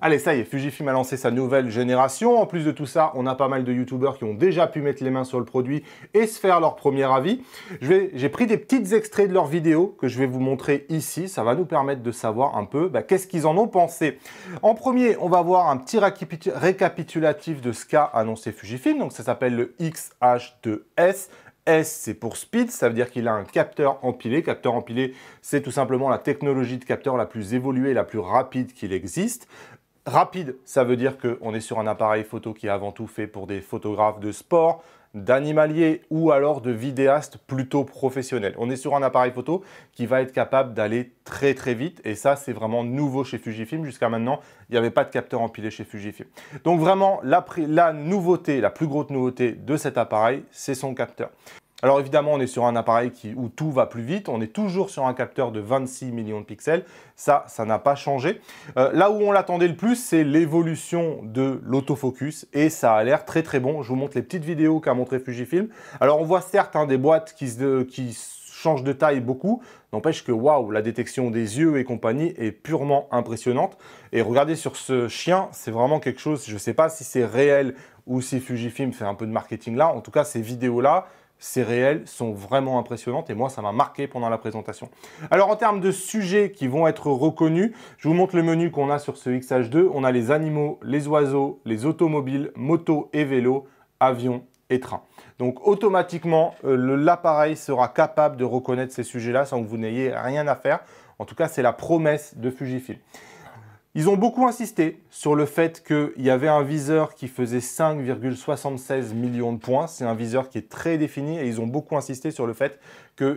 Allez, ça y est, Fujifilm a lancé sa nouvelle génération. En plus de tout ça, on a pas mal de youtubeurs qui ont déjà pu mettre les mains sur le produit et se faire leur premier avis. J'ai pris des petits extraits de leurs vidéos que je vais vous montrer ici. Ça va nous permettre de savoir un peu bah, qu'est-ce qu'ils en ont pensé. En premier, on va voir un petit récapitulatif de ce qu'a annoncé Fujifilm. Donc ça s'appelle le XH2S. S, c'est pour speed, ça veut dire qu'il a un capteur empilé. Capteur empilé, c'est tout simplement la technologie de capteur la plus évoluée, la plus rapide qu'il existe. Rapide, ça veut dire qu'on est sur un appareil photo qui est avant tout fait pour des photographes de sport, d'animalier ou alors de vidéastes plutôt professionnels. On est sur un appareil photo qui va être capable d'aller très très vite et ça c'est vraiment nouveau chez Fujifilm. Jusqu'à maintenant, il n'y avait pas de capteur empilé chez Fujifilm. Donc vraiment la nouveauté, la plus grosse nouveauté de cet appareil, c'est son capteur. Alors évidemment, on est sur un appareil où tout va plus vite, on est toujours sur un capteur de 26 millions de pixels, ça, ça n'a pas changé. Euh, là où on l'attendait le plus, c'est l'évolution de l'autofocus, et ça a l'air très très bon. Je vous montre les petites vidéos qu'a montré Fujifilm. Alors on voit certes hein, des boîtes qui, qui changent de taille beaucoup, N'empêche que waouh, la détection des yeux et compagnie est purement impressionnante. Et regardez sur ce chien, c'est vraiment quelque chose. Je ne sais pas si c'est réel ou si Fujifilm fait un peu de marketing là. En tout cas, ces vidéos là, ces réels sont vraiment impressionnantes et moi ça m'a marqué pendant la présentation. Alors en termes de sujets qui vont être reconnus, je vous montre le menu qu'on a sur ce XH2. On a les animaux, les oiseaux, les automobiles, motos et vélos, avions et trains. Donc automatiquement, euh, l'appareil sera capable de reconnaître ces sujets-là sans que vous n'ayez rien à faire. En tout cas, c'est la promesse de Fujifilm. Ils ont beaucoup insisté sur le fait qu'il y avait un viseur qui faisait 5,76 millions de points. C'est un viseur qui est très défini et ils ont beaucoup insisté sur le fait qu'il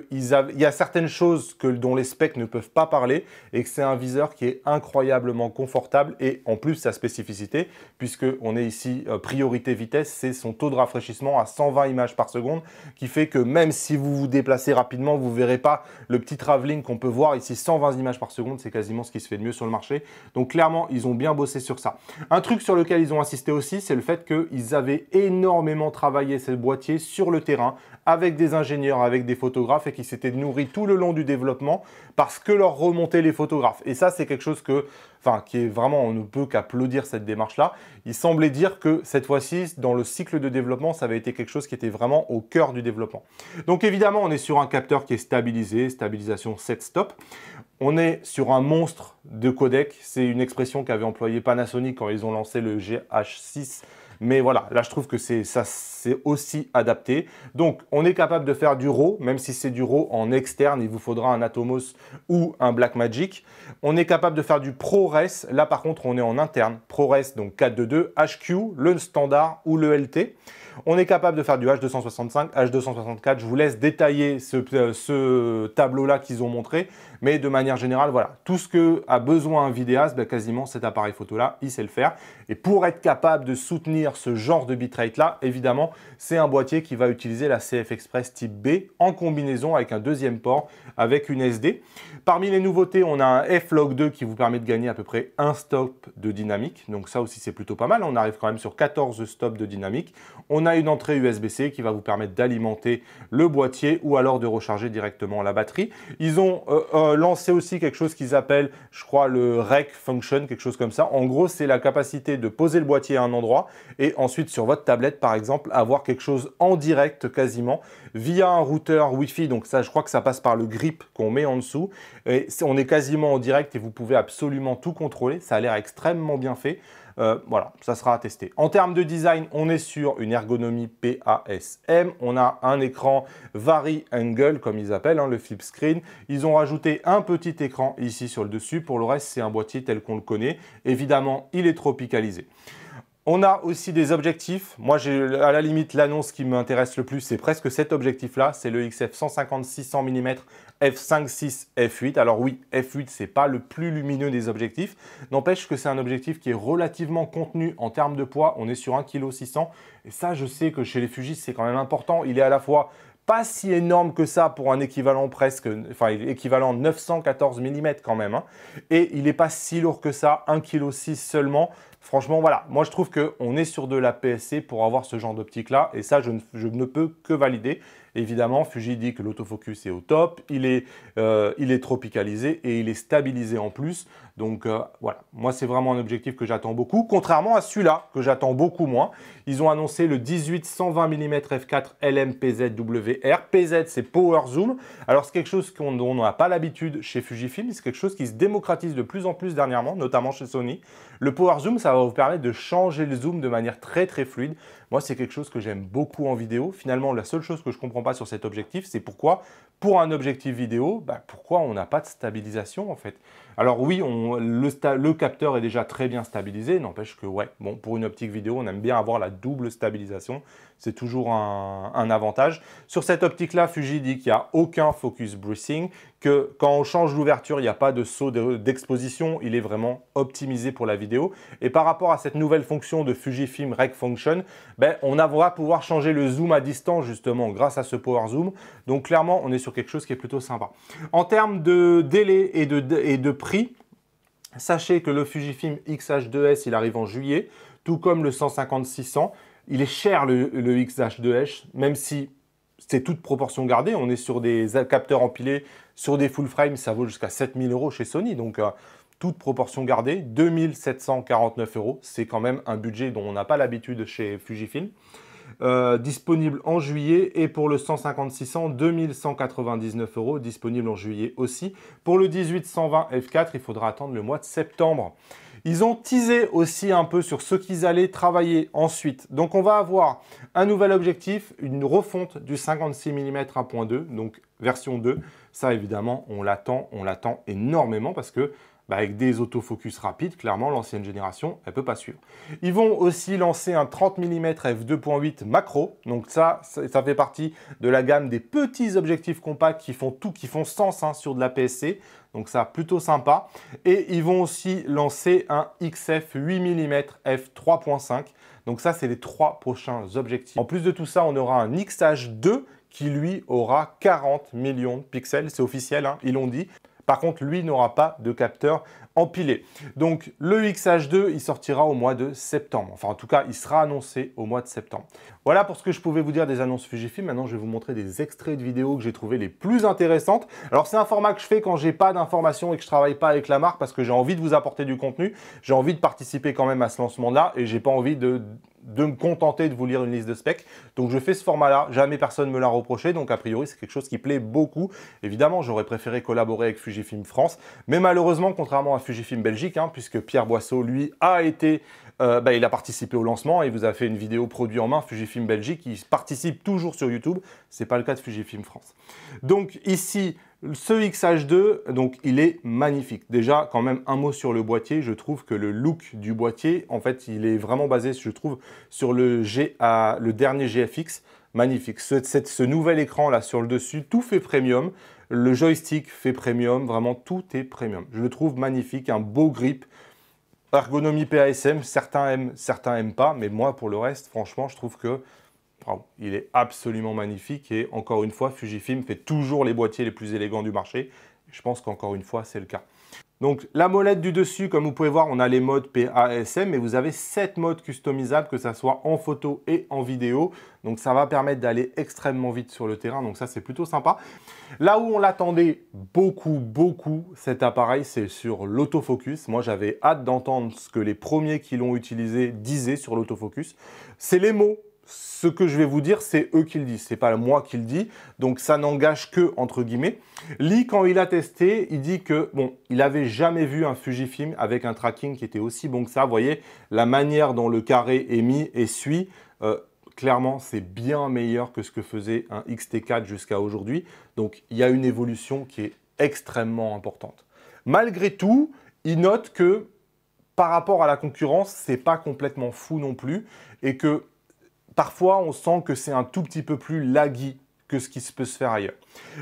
y a certaines choses que, dont les specs ne peuvent pas parler et que c'est un viseur qui est incroyablement confortable et en plus sa spécificité, puisqu'on est ici euh, priorité vitesse, c'est son taux de rafraîchissement à 120 images par seconde, qui fait que même si vous vous déplacez rapidement, vous ne verrez pas le petit travelling qu'on peut voir ici, 120 images par seconde, c'est quasiment ce qui se fait de mieux sur le marché. Donc clairement, ils ont bien bossé sur ça. Un truc sur lequel ils ont insisté aussi, c'est le fait qu'ils avaient énormément travaillé cette boîtier sur le terrain avec des ingénieurs, avec des photographes et qui s'était nourri tout le long du développement parce que leur remontaient les photographes. Et ça, c'est quelque chose que, enfin, qui est vraiment, on ne peut qu'applaudir cette démarche-là. Il semblait dire que cette fois-ci, dans le cycle de développement, ça avait été quelque chose qui était vraiment au cœur du développement. Donc évidemment, on est sur un capteur qui est stabilisé, stabilisation 7 stop. On est sur un monstre de codec. C'est une expression qu'avait employée Panasonic quand ils ont lancé le GH6 mais voilà, là, je trouve que c'est ça, c'est aussi adapté. Donc, on est capable de faire du RAW, même si c'est du RAW en externe, il vous faudra un Atomos ou un Blackmagic. On est capable de faire du ProRes. Là, par contre, on est en interne. ProRes, donc 4.2.2, HQ, le standard ou le LT. On est capable de faire du H265, H264. Je vous laisse détailler ce euh, tableau-là qu'ils ont montré. Mais de manière générale, voilà, tout ce que a besoin un vidéaste, ben, quasiment cet appareil photo-là, il sait le faire. Et pour être capable de soutenir ce genre de bitrate-là, évidemment, c'est un boîtier qui va utiliser la CF Express type B en combinaison avec un deuxième port avec une SD. Parmi les nouveautés, on a un F-Log 2 qui vous permet de gagner à peu près un stop de dynamique. Donc ça aussi, c'est plutôt pas mal. On arrive quand même sur 14 stops de dynamique. On a une entrée USB-C qui va vous permettre d'alimenter le boîtier ou alors de recharger directement la batterie. Ils ont euh, euh, lancer aussi quelque chose qu'ils appellent, je crois, le rec function, quelque chose comme ça. En gros, c'est la capacité de poser le boîtier à un endroit et ensuite sur votre tablette, par exemple, avoir quelque chose en direct quasiment via un routeur Wi-Fi. Donc ça, je crois que ça passe par le grip qu'on met en dessous. Et on est quasiment en direct et vous pouvez absolument tout contrôler. Ça a l'air extrêmement bien fait. Euh, voilà, ça sera à tester. En termes de design, on est sur une ergonomie PASM. On a un écran vari Angle, comme ils appellent, hein, le flip screen. Ils ont rajouté un petit écran ici sur le dessus. Pour le reste, c'est un boîtier tel qu'on le connaît. Évidemment, il est tropicalisé. On a aussi des objectifs. Moi, j'ai à la limite l'annonce qui m'intéresse le plus, c'est presque cet objectif-là. C'est le XF 150 600 mm f5.6 f8. Alors oui, f8 c'est pas le plus lumineux des objectifs. N'empêche que c'est un objectif qui est relativement contenu en termes de poids. On est sur 1,6 kg. Et ça, je sais que chez les Fujis, c'est quand même important. Il est à la fois pas si énorme que ça pour un équivalent presque, enfin équivalent 914 mm quand même. Hein. Et il n'est pas si lourd que ça, 1,6 kg seulement. Franchement, voilà, moi je trouve qu'on est sur de la PSC pour avoir ce genre d'optique-là, et ça, je ne, peux que valider. Évidemment, Fuji dit que l'autofocus est au top, il est, euh, tropicalisé et il est stabilisé en plus. Donc euh, voilà, moi c'est vraiment un objectif que j'attends beaucoup, contrairement à celui-là, que j'attends beaucoup moins. Ils ont annoncé le 18-120 mm f4 LM PZWR. PZ c'est Power Zoom. Alors c'est quelque chose qu'on n'a pas l'habitude chez Fujifilm, c'est quelque chose qui se démocratise de plus en plus dernièrement, notamment chez Sony. Le power zoom, ça va vous permettre de changer le zoom de manière très très fluide. Moi, c'est quelque chose que j'aime beaucoup en vidéo. Finalement, la seule chose que je ne comprends pas sur cet objectif, c'est pourquoi, pour un objectif vidéo, bah, pourquoi on n'a pas de stabilisation en fait. Alors oui, le, le, capteur est déjà très bien stabilisé, n'empêche que ouais, bon, pour une optique vidéo, on aime bien avoir la double stabilisation. C'est toujours un, avantage. Sur cette optique-là, Fuji dit qu'il n'y a aucun focus breathing, que quand on change l'ouverture, il n'y a pas de saut d'exposition, il est vraiment optimisé pour la vidéo. Et par rapport à cette nouvelle fonction de Fujifilm Rec Function, ben, on va pouvoir changer le zoom à distance justement grâce à ce power zoom. Donc clairement, on est sur quelque chose qui est plutôt sympa. En termes de délai et de, prix, Sachez que le Fujifilm XH2S, il arrive en juillet, tout comme le 15600 il est cher le, XH2H, même si c'est toute proportion gardée. On est sur des capteurs empilés, sur des full frame, ça vaut jusqu'à 7000 euros chez Sony. Donc, euh, toute proportion gardée, 2749 euros. C'est quand même un budget dont on n'a pas l'habitude chez Fujifilm. Euh, disponible en juillet et pour le 15600, 2199 euros, disponible en juillet aussi. Pour le 1820 F4, il faudra attendre le mois de septembre. Ils ont teasé aussi un peu sur ce qu'ils allaient travailler ensuite. Donc on va avoir un nouvel objectif, une refonte du 56 mm 1.2, donc version 2. Ça évidemment, on l'attend, on l'attend énormément parce que bah, avec des autofocus rapides, clairement l'ancienne génération, elle peut pas suivre. Ils vont aussi lancer un 30 mm f2.8 macro, donc ça, ça fait partie de la gamme des petits objectifs compacts qui font tout, qui font sens hein, sur de la PSC. Donc ça, plutôt sympa. Et ils vont aussi lancer un XF 8 mm f3.5. Donc ça, c'est les trois prochains objectifs. En plus de tout ça, on aura un XH2 qui lui aura 40 millions de pixels, c'est officiel, hein, ils l'ont dit. Par contre, lui n'aura pas de capteur empilé. Donc le XH2, il sortira au mois de septembre. Enfin, en tout cas, il sera annoncé au mois de septembre. Voilà pour ce que je pouvais vous dire des annonces Fujifilm. Maintenant, je vais vous montrer des extraits de vidéos que j'ai trouvé les plus intéressantes. Alors, c'est un format que je fais quand j'ai pas d'informations et que je travaille pas avec la marque parce que j'ai envie de vous apporter du contenu. J'ai envie de participer quand même à ce lancement-là et j'ai pas envie de de me contenter de vous lire une liste de specs. Donc je fais ce format-là, jamais personne ne me l'a reproché, donc a priori c'est quelque chose qui plaît beaucoup. Évidemment, j'aurais préféré collaborer avec Fujifilm France, mais malheureusement, contrairement à Fujifilm Belgique, hein, puisque Pierre Boisseau, lui, a été euh, bah, il a participé au lancement et vous a fait une vidéo produit en main Fujifilm Belgique Il participe toujours sur YouTube. C'est pas le cas de Fujifilm France. Donc ici, ce XH2, donc il est magnifique. Déjà, quand même un mot sur le boîtier. Je trouve que le look du boîtier, en fait, il est vraiment basé, je trouve, sur le, GA, le dernier GFX. Magnifique. Ce, cette, ce nouvel écran là sur le dessus, tout fait premium. Le joystick fait premium. Vraiment, tout est premium. Je le trouve magnifique. Un beau grip Ergonomie PASM, certains aiment, certains n'aiment pas, mais moi pour le reste, franchement, je trouve que il est absolument magnifique et encore une fois, Fujifilm fait toujours les boîtiers les plus élégants du marché. Je pense qu'encore une fois, c'est le cas. Donc la molette du dessus, comme vous pouvez voir, on a les modes PASM, mais vous avez sept modes customisables, que ce soit en photo et en vidéo. Donc ça va permettre d'aller extrêmement vite sur le terrain, donc ça c'est plutôt sympa. Là où on l'attendait beaucoup, beaucoup, cet appareil, c'est sur l'autofocus. Moi j'avais hâte d'entendre ce que les premiers qui l'ont utilisé disaient sur l'autofocus. C'est les mots ce que je vais vous dire, c'est eux qui le disent, c'est pas moi qui le dis. Donc ça n'engage que entre guillemets. Lee, quand il a testé, il dit que bon, il avait jamais vu un Fujifilm avec un tracking qui était aussi bon que ça. Vous voyez, la manière dont le carré est mis et suit. Euh, clairement, c'est bien meilleur que ce que faisait un XT4 jusqu'à aujourd'hui. Donc, il y a une évolution qui est extrêmement importante. Malgré tout, il note que par rapport à la concurrence, c'est pas complètement fou non plus et que parfois on sent que c'est un tout petit peu plus laggy que ce qui se peut se faire ailleurs.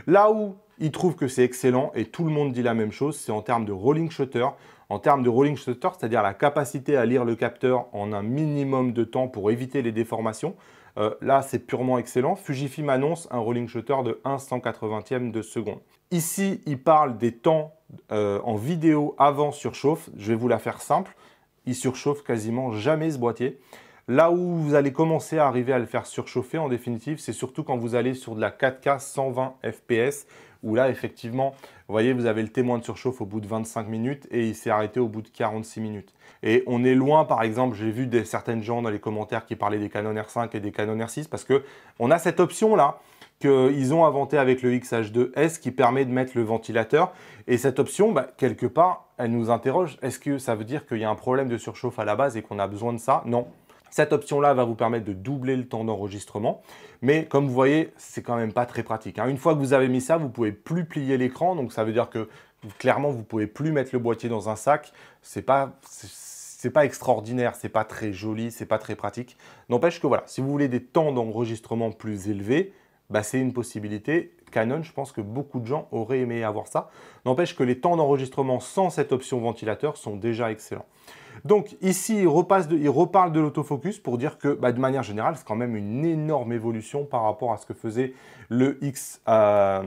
Là où il trouve que c'est excellent et tout le monde dit la même chose, c'est en termes de rolling shutter. En termes de rolling shutter, c'est-à-dire la capacité à lire le capteur en un minimum de temps pour éviter les déformations. Euh, là, c'est purement excellent. Fujifilm annonce un rolling shutter de 1 180e de seconde. Ici, il parle des temps euh, en vidéo avant surchauffe. Je vais vous la faire simple. Il surchauffe quasiment jamais ce boîtier. Là où vous allez commencer à arriver à le faire surchauffer en définitive, c'est surtout quand vous allez sur de la 4K 120 FPS, où là effectivement, vous voyez, vous avez le témoin de surchauffe au bout de 25 minutes et il s'est arrêté au bout de 46 minutes. Et on est loin, par exemple, j'ai vu certaines gens dans les commentaires qui parlaient des Canon R5 et des Canon R6 parce que a cette option là qu'ils ont inventé avec le XH2S qui permet de mettre le ventilateur. Et cette option, bah, quelque part, elle nous interroge. Est-ce que ça veut dire qu'il y a un problème de surchauffe à la base et qu'on a besoin de ça Non, cette option-là va vous permettre de doubler le temps d'enregistrement, mais comme vous voyez, c'est quand même pas très pratique. Hein. Une fois que vous avez mis ça, vous pouvez plus plier l'écran, donc ça veut dire que clairement vous pouvez plus mettre le boîtier dans un sac. C'est pas c'est pas extraordinaire, c'est pas très joli, c'est pas très pratique. N'empêche que voilà, si vous voulez des temps d'enregistrement plus élevés, bah c'est une possibilité. Canon, je pense que beaucoup de gens auraient aimé avoir ça. N'empêche que les temps d'enregistrement sans cette option ventilateur sont déjà excellents. Donc ici, il, il reparle de l'autofocus pour dire que bah, de manière générale, c'est quand même une énorme évolution par rapport à ce que faisait le, X, euh,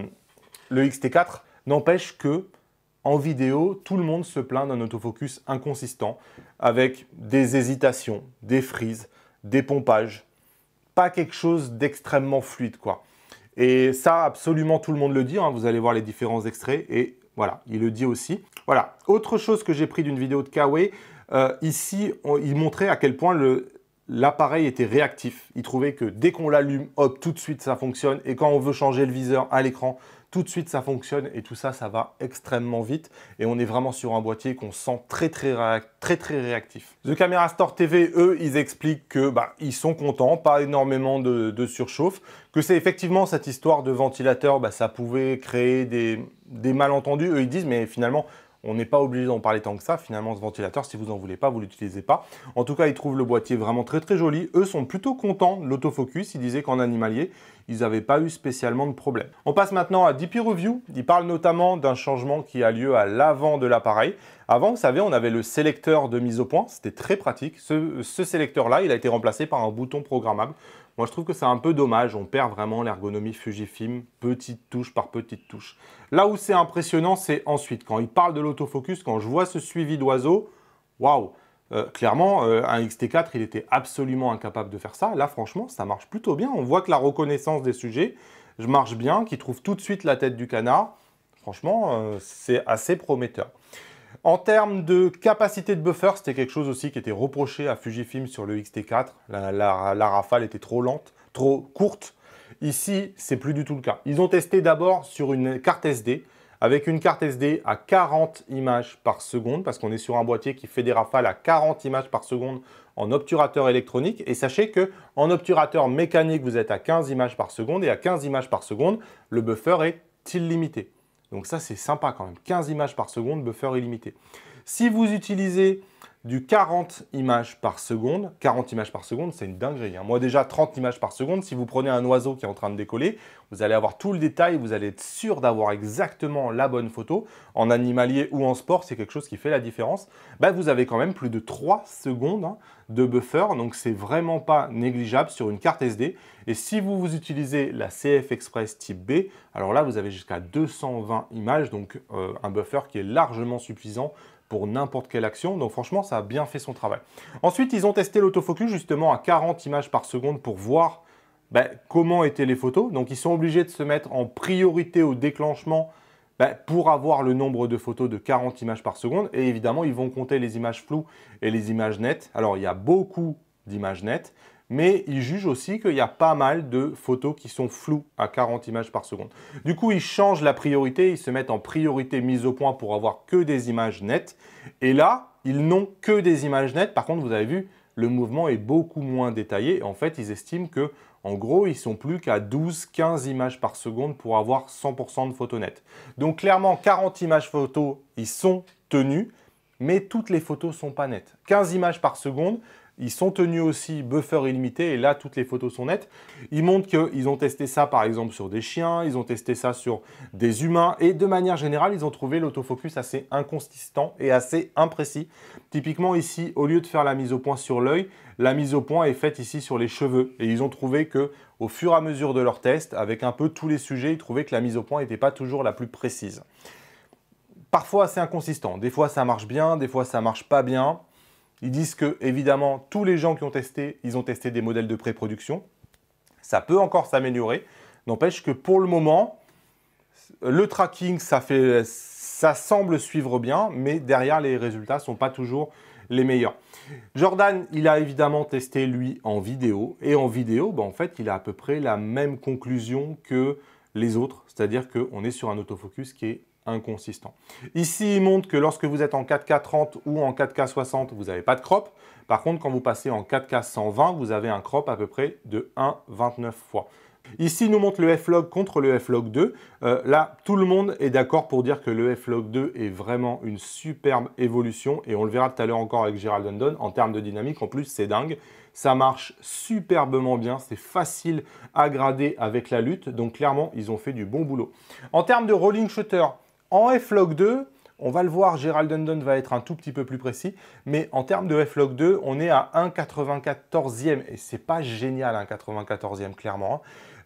le XT4. N'empêche que en vidéo, tout le monde se plaint d'un autofocus inconsistant avec des hésitations, des frises, des pompages. Pas quelque chose d'extrêmement fluide, quoi. Et ça, absolument tout le monde le dit. Hein. Vous allez voir les différents extraits et voilà, il le dit aussi. Voilà, autre chose que j'ai pris d'une vidéo de Kawe, euh, ici, ils montraient montrait à quel point l'appareil était réactif. Il trouvait que dès qu'on l'allume, hop, tout de suite ça fonctionne. Et quand on veut changer le viseur à l'écran, tout de suite ça fonctionne et tout ça, ça va extrêmement vite. Et on est vraiment sur un boîtier qu'on sent très très, très très réactif. The Camera Store TV, eux, ils expliquent que bah, ils sont contents, pas énormément de, surchauffe, que c'est effectivement cette histoire de ventilateur, bah, ça pouvait créer des malentendus. Eux, ils disent, mais finalement, on n'est pas obligé d'en parler tant que ça. Finalement, ce ventilateur, si vous n'en voulez pas, vous ne l'utilisez pas. En tout cas, ils trouvent le boîtier vraiment très très joli. Eux sont plutôt contents de l'autofocus. Ils disaient qu'en animalier, ils n'avaient pas eu spécialement de problème. On passe maintenant à DP Review. Ils parlent notamment d'un changement qui a lieu à l'avant de l'appareil. Avant, vous savez, on avait le sélecteur de mise au point. C'était très pratique. Ce, ce sélecteur-là, il a été remplacé par un bouton programmable moi, je trouve que c'est un peu dommage. On perd vraiment l'ergonomie Fujifilm, petite touche par petite touche. Là où c'est impressionnant, c'est ensuite, quand il parle de l'autofocus, quand je vois ce suivi d'oiseau, waouh euh, clairement, euh, un un t 4 il était absolument incapable de faire ça. Là, franchement, ça marche plutôt bien. On voit que la reconnaissance des sujets je marche bien, qui trouve tout de suite la tête du canard. Franchement, euh, c'est assez prometteur. En termes de capacité de buffer, c'était quelque chose aussi qui était reproché à Fujifilm sur le XT4. La, rafale était trop lente, trop courte. Ici, c'est plus du tout le cas. Ils ont testé d'abord sur une carte SD, avec une carte SD à 40 images par seconde, parce qu'on est sur un boîtier qui fait des rafales à 40 images par seconde en obturateur électronique. Et sachez que en obturateur mécanique, vous êtes à 15 images par seconde, et à 15 images par seconde, le buffer est illimité. Donc ça, c'est sympa quand même. 15 images par seconde, buffer illimité. Si vous utilisez du 40 images par seconde. 40 images par seconde, c'est une dinguerie. Hein. Moi déjà, 30 images par seconde, si vous prenez un oiseau qui est en train de décoller, vous allez avoir tout le détail, vous allez être sûr d'avoir exactement la bonne photo. En animalier ou en sport, c'est quelque chose qui fait la différence. Bah, vous avez quand même plus de 3 secondes hein, de buffer, donc c'est vraiment pas négligeable sur une carte SD. Et si vous, vous utilisez la CF Express type B, alors là, vous avez jusqu'à 220 images, donc euh, un buffer qui est largement suffisant n'importe quelle action. Donc franchement, ça a bien fait son travail. Ensuite, ils ont testé l'autofocus justement à 40 images par seconde pour voir ben, comment étaient les photos. Donc ils sont obligés de se mettre en priorité au déclenchement ben, pour avoir le nombre de photos de 40 images par seconde. Et évidemment, ils vont compter les images floues et les images nettes. Alors il y a beaucoup d'images nettes, mais ils jugent aussi qu'il y a pas mal de photos qui sont floues à 40 images par seconde. Du coup, ils changent la priorité, ils se mettent en priorité mise au point pour avoir que des images nettes. Et là, ils n'ont que des images nettes. Par contre, vous avez vu, le mouvement est beaucoup moins détaillé. En fait, ils estiment que, en gros, ils sont plus qu'à 12-15 images par seconde pour avoir 100% de photos nettes. Donc clairement, 40 images photos, ils sont tenus, mais toutes les photos sont pas nettes. 15 images par seconde, ils sont tenus aussi buffer illimité, et là, toutes les photos sont nettes. Ils montrent qu'ils ont testé ça, par exemple, sur des chiens, ils ont testé ça sur des humains, et de manière générale, ils ont trouvé l'autofocus assez inconsistant et assez imprécis. Typiquement ici, au lieu de faire la mise au point sur l'œil, la mise au point est faite ici sur les cheveux, et ils ont trouvé que, au fur et à mesure de leur test, avec un peu tous les sujets, ils trouvaient que la mise au point n'était pas toujours la plus précise. Parfois, c'est inconsistant. Des fois, ça marche bien, des fois, ça marche pas bien. Ils disent que, évidemment, tous les gens qui ont testé, ils ont testé des modèles de pré-production. Ça peut encore s'améliorer. N'empêche que pour le moment, le tracking, ça, fait, ça semble suivre bien, mais derrière, les résultats ne sont pas toujours les meilleurs. Jordan, il a évidemment testé, lui, en vidéo. Et en vidéo, bah, en fait, il a à peu près la même conclusion que les autres. C'est-à-dire qu'on est sur un autofocus qui est inconsistant. Ici, il montre que lorsque vous êtes en 4K 30 ou en 4K 60, vous n'avez pas de crop. Par contre, quand vous passez en 4K 120, vous avez un crop à peu près de 1,29 fois. Ici, il nous montre le F-Log contre le F-Log 2. Euh, là, tout le monde est d'accord pour dire que le F-Log 2 est vraiment une superbe évolution et on le verra tout à l'heure encore avec Gerald London. En termes de dynamique, en plus, c'est dingue. Ça marche superbement bien, c'est facile à grader avec la lutte, donc clairement, ils ont fait du bon boulot. En termes de rolling shutter, en f log 2, on va le voir, Gérald Dundon va être un tout petit peu plus précis, mais en termes de f log 2, on est à 1,94e, et c'est pas génial 1,94e clairement.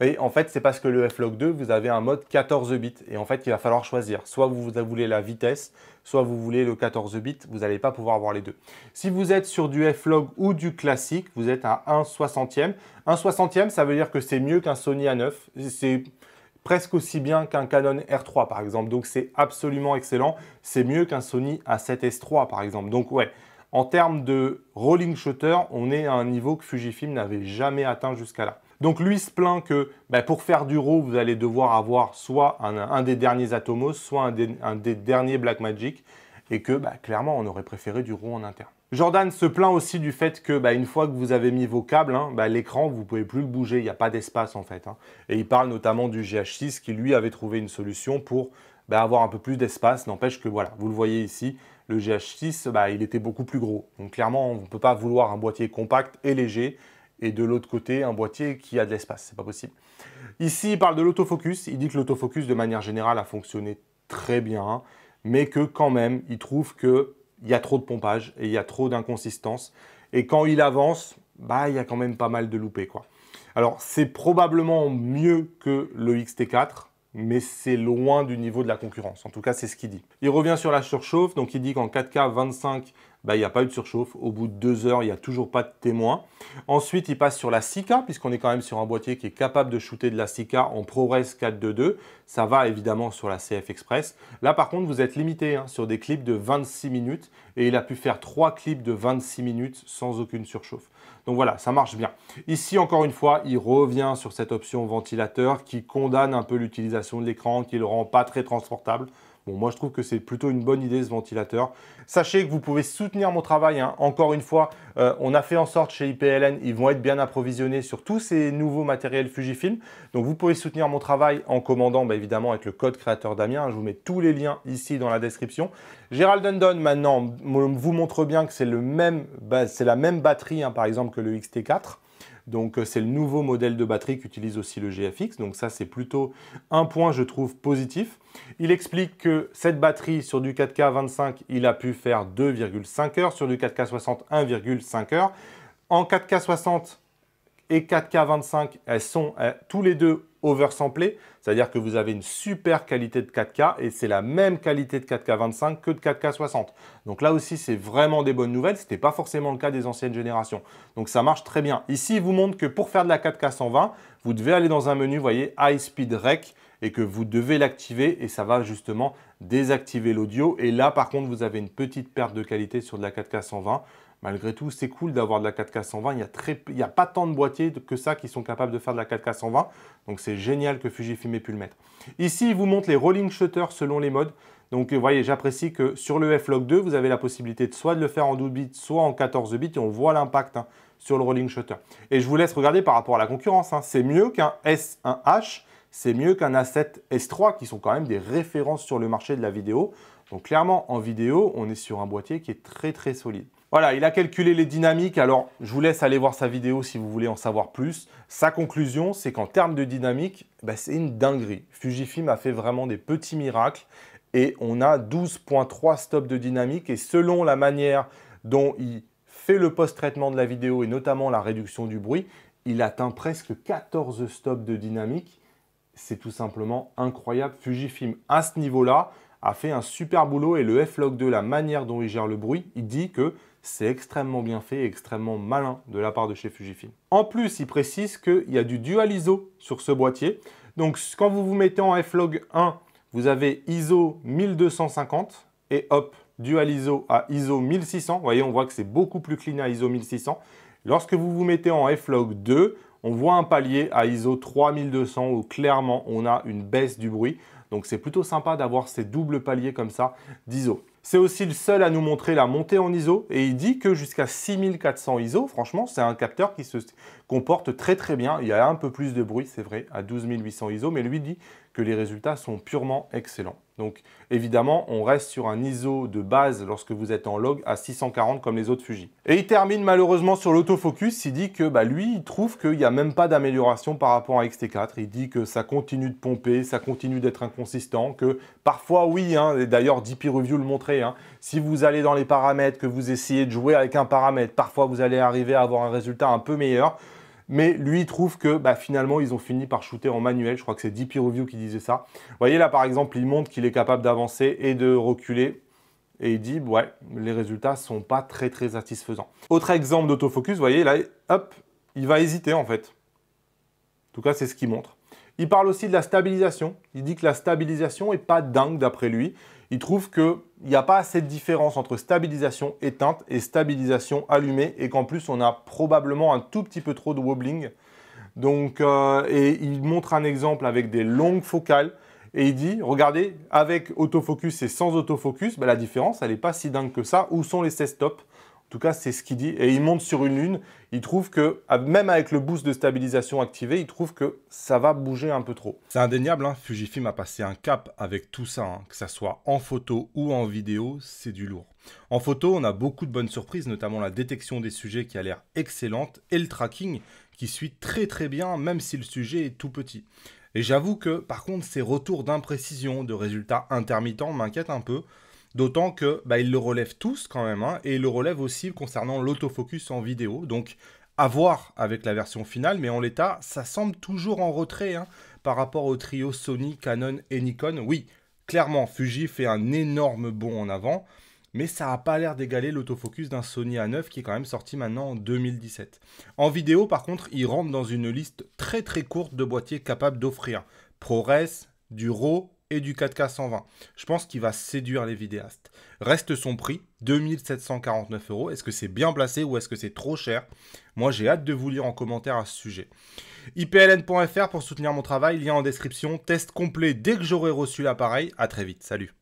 Hein. Et en fait, c'est parce que le f log 2, vous avez un mode 14 bits, et en fait, il va falloir choisir. Soit vous voulez la vitesse, soit vous voulez le 14 bits, vous n'allez pas pouvoir avoir les deux. Si vous êtes sur du F-Log ou du classique, vous êtes à 160 60e. 1 60e, ça veut dire que c'est mieux qu'un Sony A9. C'est presque aussi bien qu'un Canon R3 par exemple. Donc c'est absolument excellent. C'est mieux qu'un Sony A7S3 par exemple. Donc ouais, en termes de rolling shutter, on est à un niveau que Fujifilm n'avait jamais atteint jusqu'à là. Donc lui se plaint que bah, pour faire du RAW, vous allez devoir avoir soit un, des derniers Atomos, soit un des, un des derniers Blackmagic, et que bah, clairement, on aurait préféré du RAW en interne. Jordan se plaint aussi du fait que, bah, une fois que vous avez mis vos câbles, hein, bah, l'écran, vous ne pouvez plus le bouger, il n'y a pas d'espace en fait. Hein. Et il parle notamment du GH6 qui, lui, avait trouvé une solution pour bah, avoir un peu plus d'espace. N'empêche que, voilà, vous le voyez ici, le GH6, il était beaucoup plus gros. Donc clairement, on ne peut pas vouloir un boîtier compact et léger, et de l'autre côté, un boîtier qui a de l'espace. C'est pas possible. Ici, il parle de l'autofocus. Il dit que l'autofocus, de manière générale, a fonctionné très bien, mais que quand même, il trouve que il y a trop de pompage et il y a trop d'inconsistance. Et quand il avance, bah, il y a quand même pas mal de loupés. Quoi. Alors, c'est probablement mieux que le XT4, mais c'est loin du niveau de la concurrence. En tout cas, c'est ce qu'il dit. Il revient sur la surchauffe, donc il dit qu'en 4K 25 bah, il n'y a pas eu de surchauffe. Au bout de deux heures, il n'y a toujours pas de témoin. Ensuite, il passe sur la 6 puisqu'on est quand même sur un boîtier qui est capable de shooter de la 6K en ProRes 4.2.2. Ça va évidemment sur la CF Express. Là, par contre, vous êtes limité hein, sur des clips de 26 minutes et il a pu faire trois clips de 26 minutes sans aucune surchauffe. Donc voilà, ça marche bien. Ici, encore une fois, il revient sur cette option ventilateur qui condamne un peu l'utilisation de l'écran, qui le rend pas très transportable. Bon, moi, je trouve que c'est plutôt une bonne idée, ce ventilateur. Sachez que vous pouvez soutenir mon travail. Hein. Encore une fois, euh, on a fait en sorte chez IPLN, ils vont être bien approvisionnés sur tous ces nouveaux matériels Fujifilm. Donc, vous pouvez soutenir mon travail en commandant, bah, évidemment, avec le code créateur Damien. Je vous mets tous les liens ici dans la description. Gérald Dundon, maintenant, vous montre bien que c'est la même batterie, hein, par exemple, que le XT4. Donc euh, c'est le nouveau modèle de batterie qu'utilise aussi le GFX. Donc ça c'est plutôt un point je trouve positif. Il explique que cette batterie sur du 4K 25, il a pu faire 2,5 heures, sur du 4K 60 1,5 heures. En 4K 60, et 4K25, elles sont euh, tous les deux oversamplées, c'est-à-dire que vous avez une super qualité de 4K et c'est la même qualité de 4K25 que de 4K60. Donc là aussi, c'est vraiment des bonnes nouvelles, ce n'était pas forcément le cas des anciennes générations. Donc ça marche très bien. Ici, il vous montre que pour faire de la 4K120, vous devez aller dans un menu, vous voyez, High Speed Rec, et que vous devez l'activer et ça va justement désactiver l'audio. Et là, par contre, vous avez une petite perte de qualité sur de la 4K 120. Malgré tout, c'est cool d'avoir de la 4K 120. Il n'y a, a pas tant de boîtiers que ça qui sont capables de faire de la 4K 120. Donc c'est génial que Fujifilm ait pu le mettre. Ici, il vous montre les rolling shutters selon les modes. Donc vous voyez, j'apprécie que sur le F-Log 2, vous avez la possibilité de soit de le faire en 12 bits, soit en 14 bits, et on voit l'impact hein, sur le rolling shutter. Et je vous laisse regarder par rapport à la concurrence. Hein. C'est mieux qu'un S1H c'est mieux qu'un A7S3 qui sont quand même des références sur le marché de la vidéo. Donc clairement, en vidéo, on est sur un boîtier qui est très très solide. Voilà, il a calculé les dynamiques. Alors, je vous laisse aller voir sa vidéo si vous voulez en savoir plus. Sa conclusion, c'est qu'en termes de dynamique, bah, c'est une dinguerie. Fujifilm a fait vraiment des petits miracles et on a 12.3 stops de dynamique. Et selon la manière dont il fait le post-traitement de la vidéo et notamment la réduction du bruit, il atteint presque 14 stops de dynamique c'est tout simplement incroyable. Fujifilm, à ce niveau-là, a fait un super boulot et le F-Log 2, la manière dont il gère le bruit, il dit que c'est extrêmement bien fait et extrêmement malin de la part de chez Fujifilm. En plus, il précise qu'il y a du dual ISO sur ce boîtier. Donc, quand vous vous mettez en F-Log 1, vous avez ISO 1250 et hop, dual ISO à ISO 1600. Vous voyez, on voit que c'est beaucoup plus clean à ISO 1600. Lorsque vous vous mettez en F-Log 2, on voit un palier à ISO 3200 où clairement on a une baisse du bruit. Donc c'est plutôt sympa d'avoir ces doubles paliers comme ça d'ISO. C'est aussi le seul à nous montrer la montée en ISO et il dit que jusqu'à 6400 ISO, franchement, c'est un capteur qui se comporte très très bien. Il y a un peu plus de bruit, c'est vrai, à 12800 ISO, mais lui dit que les résultats sont purement excellents. Donc évidemment, on reste sur un ISO de base lorsque vous êtes en log à 640 comme les autres Fuji. Et il termine malheureusement sur l'autofocus, il dit que bah, lui, il trouve qu'il n'y a même pas d'amélioration par rapport à XT4. Il dit que ça continue de pomper, ça continue d'être inconsistant, que parfois oui, hein, et d'ailleurs DP Review le montrait, hein, si vous allez dans les paramètres, que vous essayez de jouer avec un paramètre, parfois vous allez arriver à avoir un résultat un peu meilleur mais lui il trouve que bah, finalement ils ont fini par shooter en manuel. Je crois que c'est DP Review qui disait ça. Vous voyez là par exemple, il montre qu'il est capable d'avancer et de reculer et il dit ouais les résultats sont pas très très satisfaisants. Autre exemple d'autofocus, vous voyez là, hop, il va hésiter en fait. En tout cas c'est ce qu'il montre. Il parle aussi de la stabilisation. Il dit que la stabilisation est pas dingue d'après lui il trouve qu'il n'y a pas assez de différence entre stabilisation éteinte et stabilisation allumée et qu'en plus on a probablement un tout petit peu trop de wobbling. Donc, euh, et il montre un exemple avec des longues focales et il dit, regardez, avec autofocus et sans autofocus, ben, la différence, elle n'est pas si dingue que ça. Où sont les 16 stops en tout cas, c'est ce qu'il dit. Et il monte sur une lune. Il trouve que, ah, même avec le boost de stabilisation activé, il trouve que ça va bouger un peu trop. C'est indéniable, hein. Fujifilm a passé un cap avec tout ça. Hein. Que ça soit en photo ou en vidéo, c'est du lourd. En photo, on a beaucoup de bonnes surprises, notamment la détection des sujets qui a l'air excellente et le tracking qui suit très très bien, même si le sujet est tout petit. Et j'avoue que, par contre, ces retours d'imprécision, de résultats intermittents m'inquiètent un peu D'autant que bah, le relèvent tous quand même, hein, et ils le relèvent aussi concernant l'autofocus en vidéo. Donc à voir avec la version finale, mais en l'état, ça semble toujours en retrait hein, par rapport au trio Sony, Canon et Nikon. Oui, clairement, Fuji fait un énorme bond en avant, mais ça n'a pas l'air d'égaler l'autofocus d'un Sony A9 qui est quand même sorti maintenant en 2017. En vidéo, par contre, il rentre dans une liste très très courte de boîtiers capables d'offrir ProRes, Duro et du 4K 120. Je pense qu'il va séduire les vidéastes. Reste son prix, 2749 euros. Est-ce que c'est bien placé ou est-ce que c'est trop cher Moi, j'ai hâte de vous lire en commentaire à ce sujet. IPLN.fr pour soutenir mon travail, lien en description, test complet dès que j'aurai reçu l'appareil. À très vite, salut